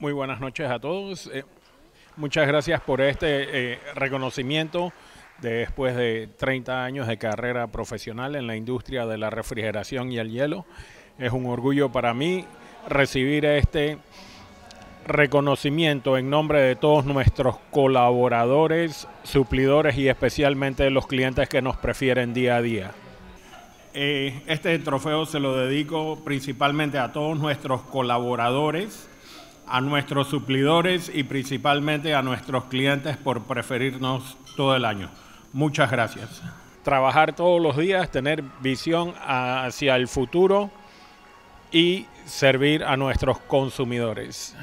Muy buenas noches a todos. Eh, muchas gracias por este eh, reconocimiento después de 30 años de carrera profesional en la industria de la refrigeración y el hielo. Es un orgullo para mí recibir este reconocimiento en nombre de todos nuestros colaboradores, suplidores y especialmente los clientes que nos prefieren día a día. Eh, este trofeo se lo dedico principalmente a todos nuestros colaboradores, a nuestros suplidores y principalmente a nuestros clientes por preferirnos todo el año. Muchas gracias. Trabajar todos los días, tener visión hacia el futuro y servir a nuestros consumidores.